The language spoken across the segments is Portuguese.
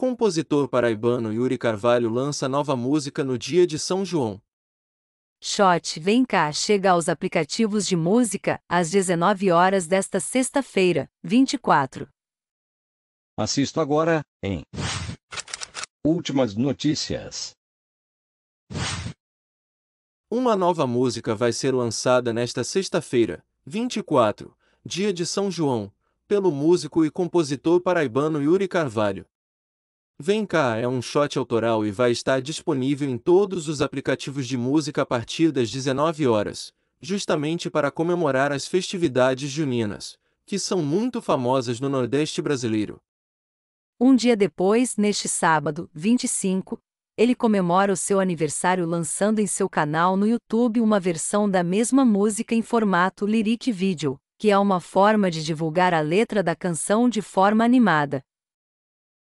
Compositor paraibano Yuri Carvalho lança nova música no dia de São João. Shot Vem Cá chega aos aplicativos de música às 19 horas desta sexta-feira, 24. Assisto agora em Últimas notícias. Uma nova música vai ser lançada nesta sexta-feira, 24, dia de São João, pelo músico e compositor paraibano Yuri Carvalho. Vem cá é um shot autoral e vai estar disponível em todos os aplicativos de música a partir das 19 horas, justamente para comemorar as festividades juninas, que são muito famosas no Nordeste brasileiro. Um dia depois, neste sábado, 25, ele comemora o seu aniversário lançando em seu canal no YouTube uma versão da mesma música em formato lyric video, que é uma forma de divulgar a letra da canção de forma animada.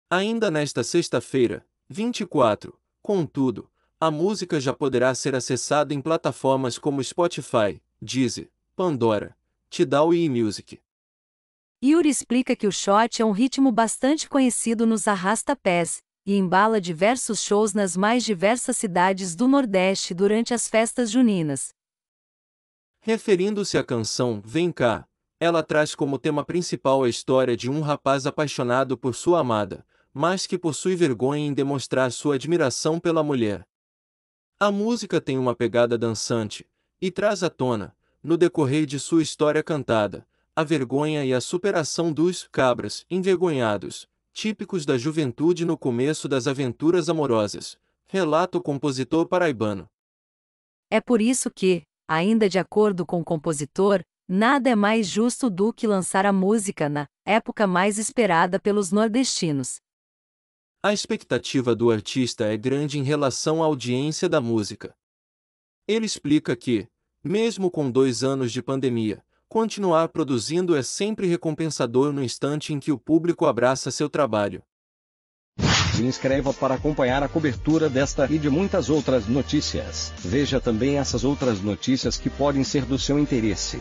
Ainda nesta sexta-feira, 24, contudo, a música já poderá ser acessada em plataformas como Spotify, Deezer, Pandora, Tidal e eMusic. Yuri explica que o shot é um ritmo bastante conhecido nos arrasta-pés e embala diversos shows nas mais diversas cidades do Nordeste durante as festas juninas. Referindo-se à canção Vem Cá, ela traz como tema principal a história de um rapaz apaixonado por sua amada, mas que possui vergonha em demonstrar sua admiração pela mulher. A música tem uma pegada dançante, e traz à tona, no decorrer de sua história cantada, a vergonha e a superação dos cabras envergonhados, típicos da juventude no começo das aventuras amorosas, relata o compositor paraibano. É por isso que, ainda de acordo com o compositor, nada é mais justo do que lançar a música na época mais esperada pelos nordestinos, a expectativa do artista é grande em relação à audiência da música. Ele explica que, mesmo com dois anos de pandemia, continuar produzindo é sempre recompensador no instante em que o público abraça seu trabalho. Se inscreva para acompanhar a cobertura desta e de muitas outras notícias. Veja também essas outras notícias que podem ser do seu interesse.